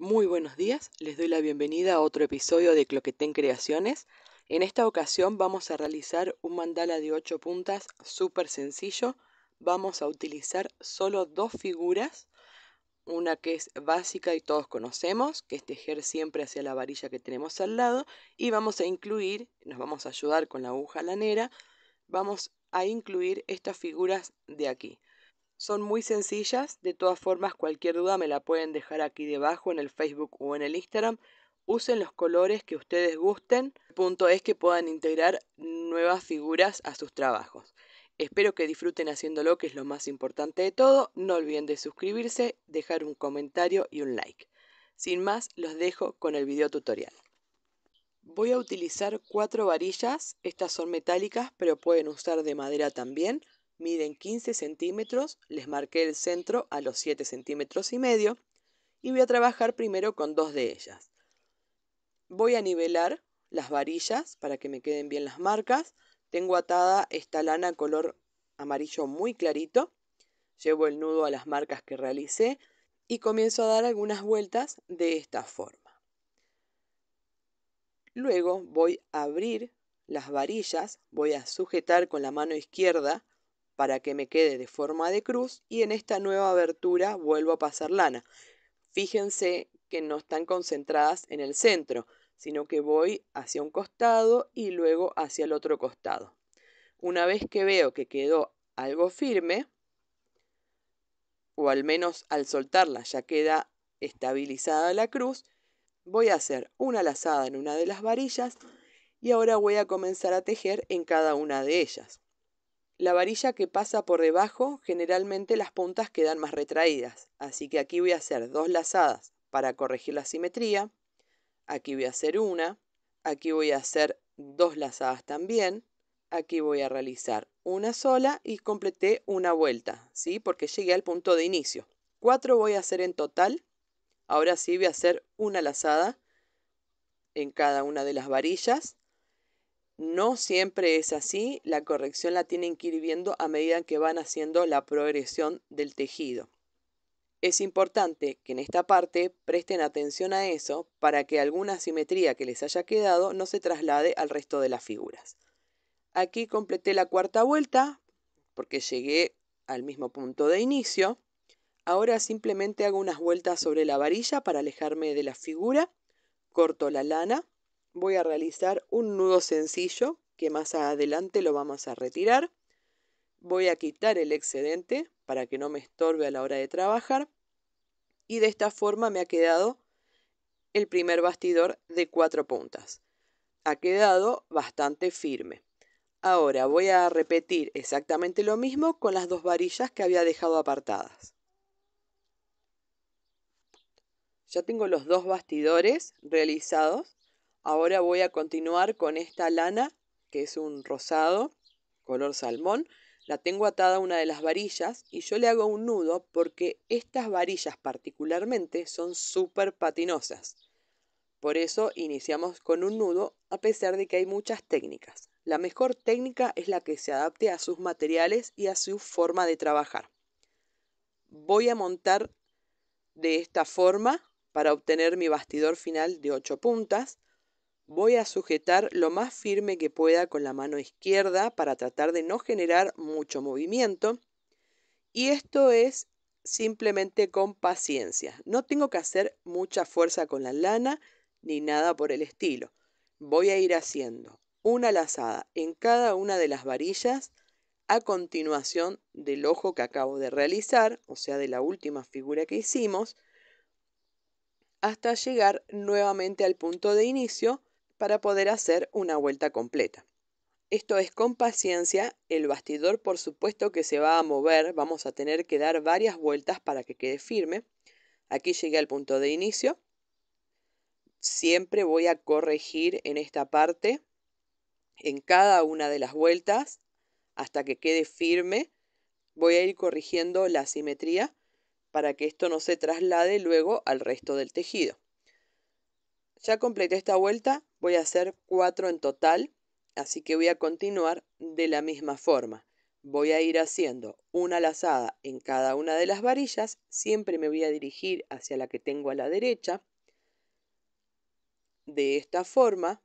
Muy buenos días, les doy la bienvenida a otro episodio de Cloquetén Creaciones. En esta ocasión vamos a realizar un mandala de 8 puntas súper sencillo. Vamos a utilizar solo dos figuras, una que es básica y todos conocemos, que es tejer siempre hacia la varilla que tenemos al lado, y vamos a incluir, nos vamos a ayudar con la aguja lanera, vamos a incluir estas figuras de aquí. Son muy sencillas, de todas formas cualquier duda me la pueden dejar aquí debajo en el Facebook o en el Instagram. Usen los colores que ustedes gusten. El punto es que puedan integrar nuevas figuras a sus trabajos. Espero que disfruten haciéndolo, que es lo más importante de todo. No olviden de suscribirse, dejar un comentario y un like. Sin más, los dejo con el video tutorial. Voy a utilizar cuatro varillas, estas son metálicas pero pueden usar de madera también miden 15 centímetros, les marqué el centro a los 7 centímetros y medio y voy a trabajar primero con dos de ellas. Voy a nivelar las varillas para que me queden bien las marcas. Tengo atada esta lana color amarillo muy clarito. Llevo el nudo a las marcas que realicé y comienzo a dar algunas vueltas de esta forma. Luego voy a abrir las varillas, voy a sujetar con la mano izquierda para que me quede de forma de cruz y en esta nueva abertura vuelvo a pasar lana. Fíjense que no están concentradas en el centro, sino que voy hacia un costado y luego hacia el otro costado. Una vez que veo que quedó algo firme, o al menos al soltarla ya queda estabilizada la cruz, voy a hacer una lazada en una de las varillas y ahora voy a comenzar a tejer en cada una de ellas la varilla que pasa por debajo, generalmente las puntas quedan más retraídas, así que aquí voy a hacer dos lazadas para corregir la simetría, aquí voy a hacer una, aquí voy a hacer dos lazadas también, aquí voy a realizar una sola y completé una vuelta, ¿sí? Porque llegué al punto de inicio. Cuatro voy a hacer en total, ahora sí voy a hacer una lazada en cada una de las varillas, no siempre es así, la corrección la tienen que ir viendo a medida que van haciendo la progresión del tejido. Es importante que en esta parte presten atención a eso para que alguna simetría que les haya quedado no se traslade al resto de las figuras. Aquí completé la cuarta vuelta porque llegué al mismo punto de inicio. Ahora simplemente hago unas vueltas sobre la varilla para alejarme de la figura, corto la lana voy a realizar un nudo sencillo que más adelante lo vamos a retirar. Voy a quitar el excedente para que no me estorbe a la hora de trabajar. Y de esta forma me ha quedado el primer bastidor de cuatro puntas. Ha quedado bastante firme. Ahora voy a repetir exactamente lo mismo con las dos varillas que había dejado apartadas. Ya tengo los dos bastidores realizados Ahora voy a continuar con esta lana, que es un rosado, color salmón. La tengo atada a una de las varillas y yo le hago un nudo porque estas varillas particularmente son súper patinosas. Por eso iniciamos con un nudo a pesar de que hay muchas técnicas. La mejor técnica es la que se adapte a sus materiales y a su forma de trabajar. Voy a montar de esta forma para obtener mi bastidor final de 8 puntas. Voy a sujetar lo más firme que pueda con la mano izquierda para tratar de no generar mucho movimiento. Y esto es simplemente con paciencia. No tengo que hacer mucha fuerza con la lana ni nada por el estilo. Voy a ir haciendo una lazada en cada una de las varillas a continuación del ojo que acabo de realizar, o sea, de la última figura que hicimos, hasta llegar nuevamente al punto de inicio para poder hacer una vuelta completa. Esto es con paciencia, el bastidor por supuesto que se va a mover, vamos a tener que dar varias vueltas para que quede firme. Aquí llegué al punto de inicio. Siempre voy a corregir en esta parte, en cada una de las vueltas, hasta que quede firme. Voy a ir corrigiendo la simetría para que esto no se traslade luego al resto del tejido. Ya completé esta vuelta, voy a hacer cuatro en total, así que voy a continuar de la misma forma. Voy a ir haciendo una lazada en cada una de las varillas, siempre me voy a dirigir hacia la que tengo a la derecha. De esta forma,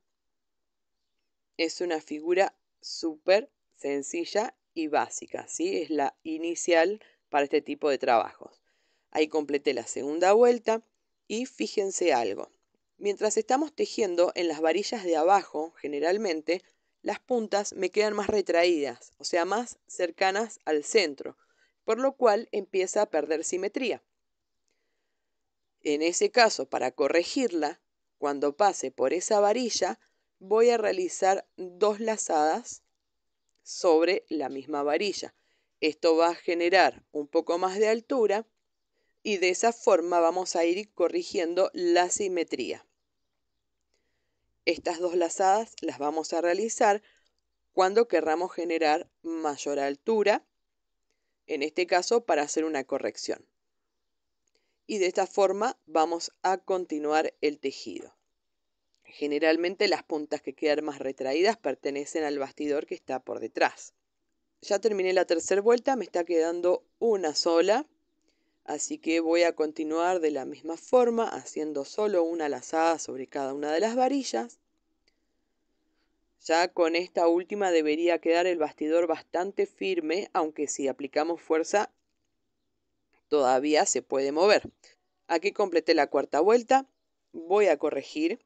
es una figura súper sencilla y básica, ¿sí? Es la inicial para este tipo de trabajos. Ahí completé la segunda vuelta y fíjense algo. Mientras estamos tejiendo en las varillas de abajo, generalmente, las puntas me quedan más retraídas, o sea, más cercanas al centro, por lo cual empieza a perder simetría. En ese caso, para corregirla, cuando pase por esa varilla, voy a realizar dos lazadas sobre la misma varilla. Esto va a generar un poco más de altura y de esa forma vamos a ir corrigiendo la simetría. Estas dos lazadas las vamos a realizar cuando querramos generar mayor altura, en este caso para hacer una corrección. Y de esta forma vamos a continuar el tejido. Generalmente las puntas que quedan más retraídas pertenecen al bastidor que está por detrás. Ya terminé la tercera vuelta, me está quedando una sola Así que voy a continuar de la misma forma, haciendo solo una lazada sobre cada una de las varillas. Ya con esta última debería quedar el bastidor bastante firme, aunque si aplicamos fuerza todavía se puede mover. Aquí completé la cuarta vuelta, voy a corregir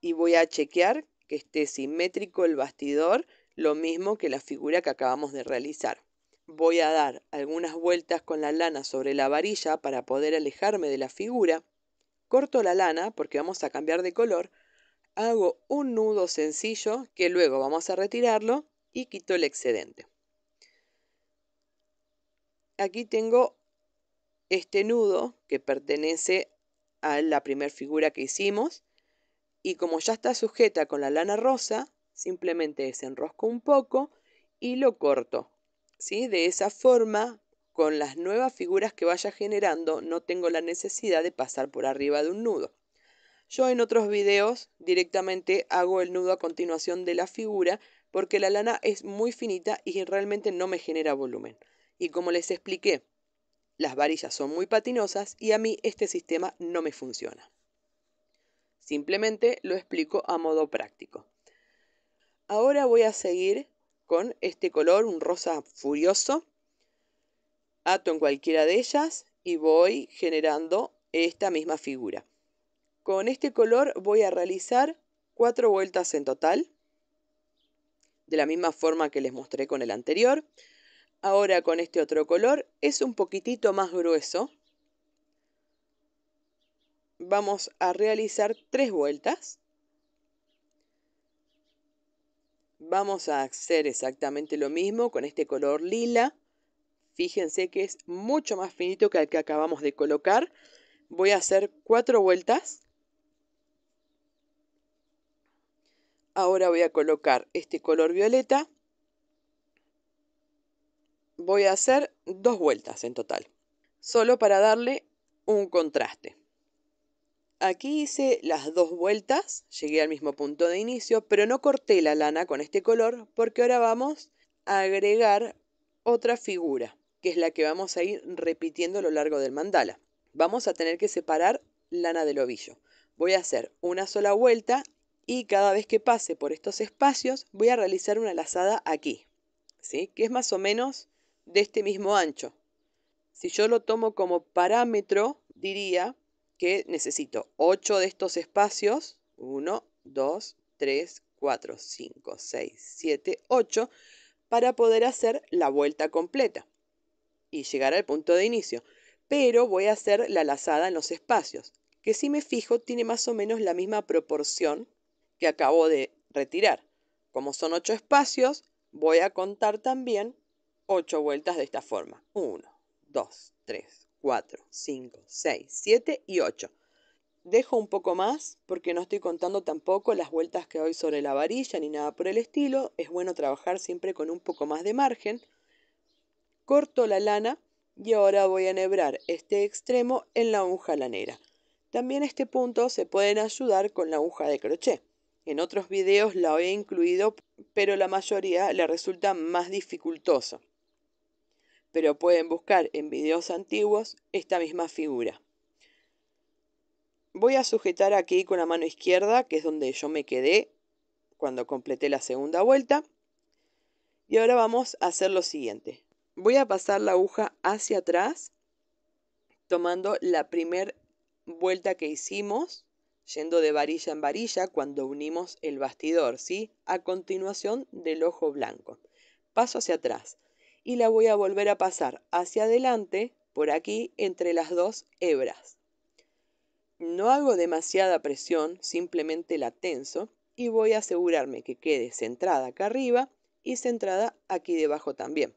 y voy a chequear que esté simétrico el bastidor, lo mismo que la figura que acabamos de realizar voy a dar algunas vueltas con la lana sobre la varilla para poder alejarme de la figura, corto la lana porque vamos a cambiar de color, hago un nudo sencillo que luego vamos a retirarlo y quito el excedente. Aquí tengo este nudo que pertenece a la primera figura que hicimos y como ya está sujeta con la lana rosa, simplemente desenrosco un poco y lo corto de esa forma, con las nuevas figuras que vaya generando, no tengo la necesidad de pasar por arriba de un nudo. Yo en otros videos directamente hago el nudo a continuación de la figura porque la lana es muy finita y realmente no me genera volumen. Y como les expliqué, las varillas son muy patinosas y a mí este sistema no me funciona. Simplemente lo explico a modo práctico. Ahora voy a seguir con este color, un rosa furioso. Ato en cualquiera de ellas y voy generando esta misma figura. Con este color voy a realizar cuatro vueltas en total, de la misma forma que les mostré con el anterior. Ahora con este otro color es un poquitito más grueso. Vamos a realizar tres vueltas. Vamos a hacer exactamente lo mismo con este color lila. Fíjense que es mucho más finito que el que acabamos de colocar. Voy a hacer cuatro vueltas. Ahora voy a colocar este color violeta. Voy a hacer dos vueltas en total, solo para darle un contraste. Aquí hice las dos vueltas, llegué al mismo punto de inicio, pero no corté la lana con este color porque ahora vamos a agregar otra figura, que es la que vamos a ir repitiendo a lo largo del mandala. Vamos a tener que separar lana del ovillo. Voy a hacer una sola vuelta y cada vez que pase por estos espacios voy a realizar una lazada aquí, ¿sí? que es más o menos de este mismo ancho. Si yo lo tomo como parámetro, diría que necesito 8 de estos espacios, 1, 2, 3, 4, 5, 6, 7, 8, para poder hacer la vuelta completa y llegar al punto de inicio. Pero voy a hacer la lazada en los espacios, que si me fijo tiene más o menos la misma proporción que acabo de retirar. Como son 8 espacios, voy a contar también 8 vueltas de esta forma. 1, 2, 3, 4, 5, 6, 7 y 8. Dejo un poco más porque no estoy contando tampoco las vueltas que doy sobre la varilla ni nada por el estilo. Es bueno trabajar siempre con un poco más de margen. Corto la lana y ahora voy a enhebrar este extremo en la aguja lanera. También este punto se pueden ayudar con la aguja de crochet. En otros videos la he incluido, pero la mayoría le resulta más dificultoso pero pueden buscar en videos antiguos esta misma figura. Voy a sujetar aquí con la mano izquierda, que es donde yo me quedé cuando completé la segunda vuelta. Y ahora vamos a hacer lo siguiente. Voy a pasar la aguja hacia atrás, tomando la primera vuelta que hicimos, yendo de varilla en varilla cuando unimos el bastidor, ¿sí? A continuación del ojo blanco. Paso hacia atrás y la voy a volver a pasar hacia adelante por aquí entre las dos hebras. No hago demasiada presión, simplemente la tenso y voy a asegurarme que quede centrada acá arriba y centrada aquí debajo también.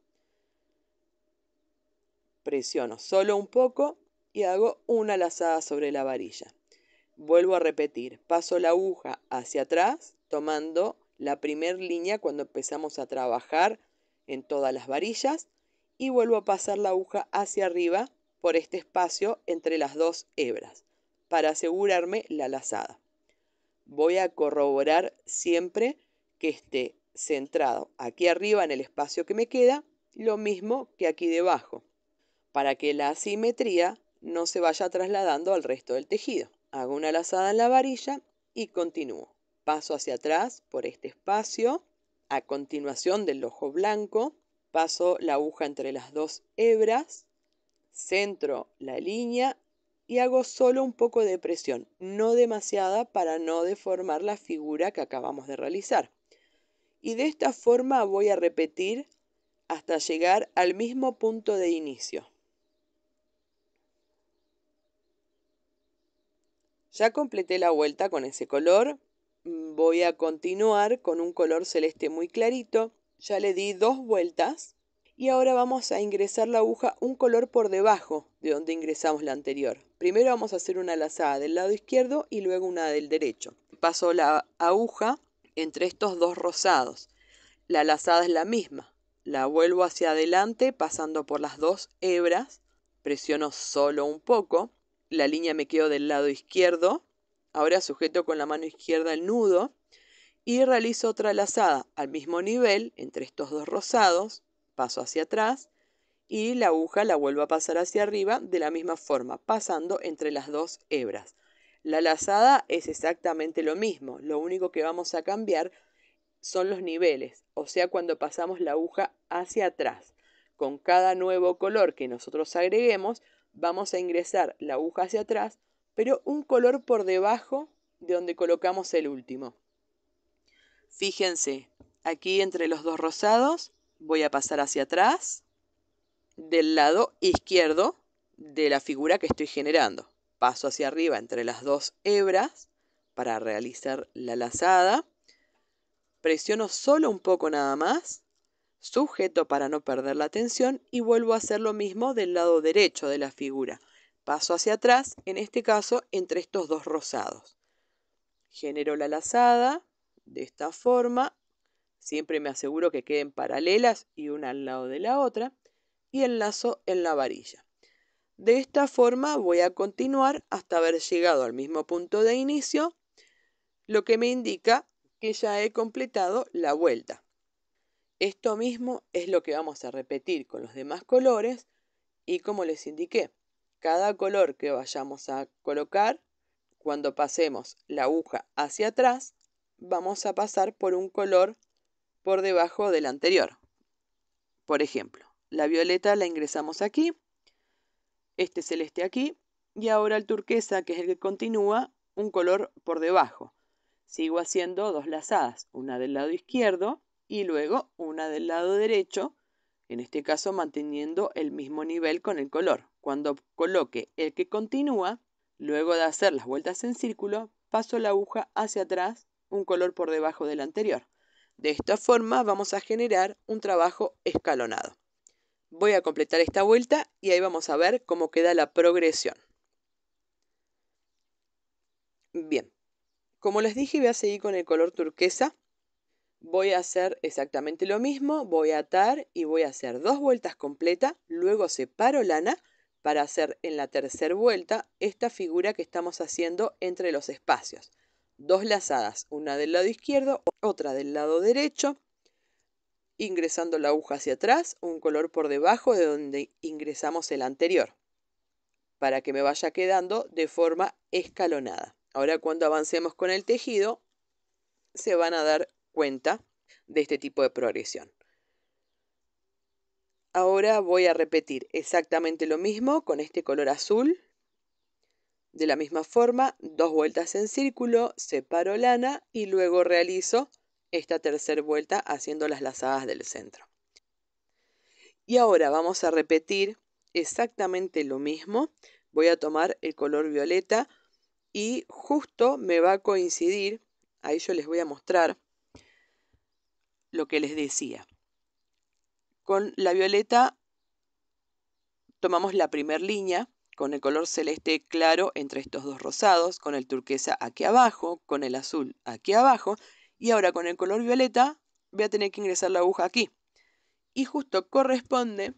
Presiono solo un poco y hago una lazada sobre la varilla. Vuelvo a repetir, paso la aguja hacia atrás tomando la primer línea cuando empezamos a trabajar en todas las varillas y vuelvo a pasar la aguja hacia arriba por este espacio entre las dos hebras para asegurarme la lazada. Voy a corroborar siempre que esté centrado aquí arriba en el espacio que me queda, lo mismo que aquí debajo, para que la asimetría no se vaya trasladando al resto del tejido. Hago una lazada en la varilla y continúo. Paso hacia atrás por este espacio a continuación del ojo blanco, paso la aguja entre las dos hebras, centro la línea y hago solo un poco de presión, no demasiada para no deformar la figura que acabamos de realizar. Y de esta forma voy a repetir hasta llegar al mismo punto de inicio. Ya completé la vuelta con ese color, Mm, voy a continuar con un color celeste muy clarito ya le di dos vueltas y ahora vamos a ingresar la aguja un color por debajo de donde ingresamos la anterior primero vamos a hacer una lazada del lado izquierdo y luego una del derecho paso la aguja entre estos dos rosados la lazada es la misma la vuelvo hacia adelante pasando por las dos hebras presiono solo un poco la línea me quedo del lado izquierdo Ahora sujeto con la mano izquierda el nudo y realizo otra lazada al mismo nivel entre estos dos rosados, paso hacia atrás y la aguja la vuelvo a pasar hacia arriba de la misma forma, pasando entre las dos hebras. La lazada es exactamente lo mismo, lo único que vamos a cambiar son los niveles, o sea, cuando pasamos la aguja hacia atrás. Con cada nuevo color que nosotros agreguemos, vamos a ingresar la aguja hacia atrás pero un color por debajo de donde colocamos el último. Fíjense, aquí entre los dos rosados voy a pasar hacia atrás del lado izquierdo de la figura que estoy generando. Paso hacia arriba entre las dos hebras para realizar la lazada. Presiono solo un poco nada más, sujeto para no perder la tensión y vuelvo a hacer lo mismo del lado derecho de la figura paso hacia atrás, en este caso entre estos dos rosados. Genero la lazada de esta forma, siempre me aseguro que queden paralelas y una al lado de la otra, y enlazo en la varilla. De esta forma voy a continuar hasta haber llegado al mismo punto de inicio, lo que me indica que ya he completado la vuelta. Esto mismo es lo que vamos a repetir con los demás colores y como les indiqué, cada color que vayamos a colocar, cuando pasemos la aguja hacia atrás, vamos a pasar por un color por debajo del anterior. Por ejemplo, la violeta la ingresamos aquí, este celeste aquí, y ahora el turquesa, que es el que continúa, un color por debajo. Sigo haciendo dos lazadas, una del lado izquierdo y luego una del lado derecho, en este caso manteniendo el mismo nivel con el color. Cuando coloque el que continúa, luego de hacer las vueltas en círculo, paso la aguja hacia atrás, un color por debajo del anterior. De esta forma vamos a generar un trabajo escalonado. Voy a completar esta vuelta y ahí vamos a ver cómo queda la progresión. Bien, como les dije voy a seguir con el color turquesa voy a hacer exactamente lo mismo, voy a atar y voy a hacer dos vueltas completas, luego separo lana para hacer en la tercera vuelta esta figura que estamos haciendo entre los espacios. Dos lazadas, una del lado izquierdo, otra del lado derecho, ingresando la aguja hacia atrás, un color por debajo de donde ingresamos el anterior, para que me vaya quedando de forma escalonada. Ahora cuando avancemos con el tejido, se van a dar cuenta de este tipo de progresión. Ahora voy a repetir exactamente lo mismo con este color azul. De la misma forma, dos vueltas en círculo, separo lana y luego realizo esta tercera vuelta haciendo las lazadas del centro. Y ahora vamos a repetir exactamente lo mismo. Voy a tomar el color violeta y justo me va a coincidir, ahí yo les voy a mostrar, lo que les decía. Con la violeta tomamos la primer línea con el color celeste claro entre estos dos rosados, con el turquesa aquí abajo, con el azul aquí abajo, y ahora con el color violeta voy a tener que ingresar la aguja aquí. Y justo corresponde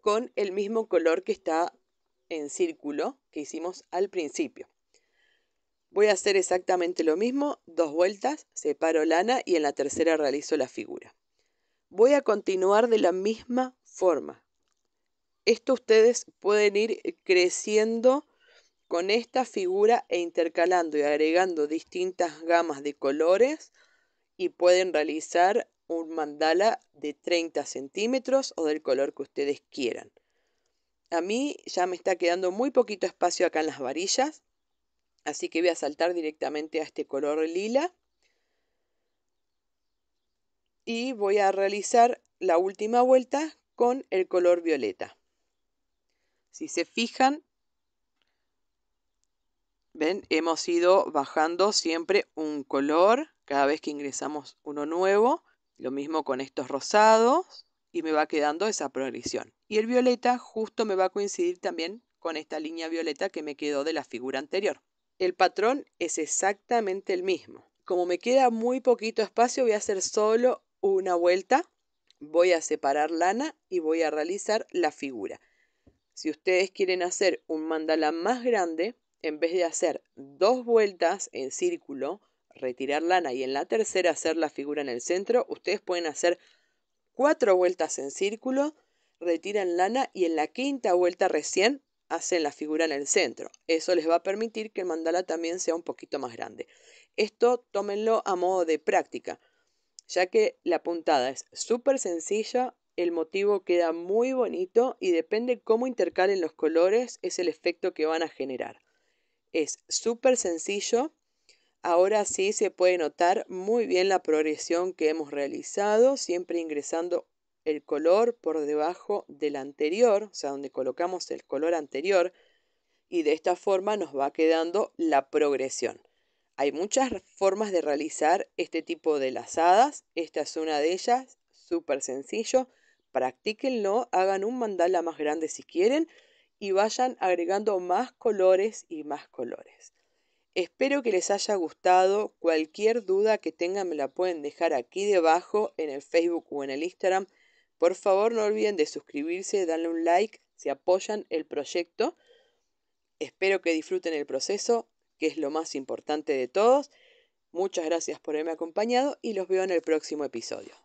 con el mismo color que está en círculo que hicimos al principio. Voy a hacer exactamente lo mismo, dos vueltas, separo lana y en la tercera realizo la figura. Voy a continuar de la misma forma. Esto ustedes pueden ir creciendo con esta figura e intercalando y agregando distintas gamas de colores y pueden realizar un mandala de 30 centímetros o del color que ustedes quieran. A mí ya me está quedando muy poquito espacio acá en las varillas, Así que voy a saltar directamente a este color lila. Y voy a realizar la última vuelta con el color violeta. Si se fijan, ven, hemos ido bajando siempre un color cada vez que ingresamos uno nuevo. Lo mismo con estos rosados y me va quedando esa progresión. Y el violeta justo me va a coincidir también con esta línea violeta que me quedó de la figura anterior. El patrón es exactamente el mismo. Como me queda muy poquito espacio, voy a hacer solo una vuelta. Voy a separar lana y voy a realizar la figura. Si ustedes quieren hacer un mandala más grande, en vez de hacer dos vueltas en círculo, retirar lana y en la tercera hacer la figura en el centro, ustedes pueden hacer cuatro vueltas en círculo, retiran lana y en la quinta vuelta recién hacen la figura en el centro. Eso les va a permitir que el mandala también sea un poquito más grande. Esto tómenlo a modo de práctica, ya que la puntada es súper sencilla, el motivo queda muy bonito y depende cómo intercalen los colores es el efecto que van a generar. Es súper sencillo. Ahora sí se puede notar muy bien la progresión que hemos realizado, siempre ingresando el color por debajo del anterior, o sea, donde colocamos el color anterior, y de esta forma nos va quedando la progresión. Hay muchas formas de realizar este tipo de lazadas, esta es una de ellas, súper sencillo, practíquenlo, hagan un mandala más grande si quieren y vayan agregando más colores y más colores. Espero que les haya gustado. Cualquier duda que tengan me la pueden dejar aquí debajo en el Facebook o en el Instagram. Por favor, no olviden de suscribirse, darle un like si apoyan el proyecto. Espero que disfruten el proceso, que es lo más importante de todos. Muchas gracias por haberme acompañado y los veo en el próximo episodio.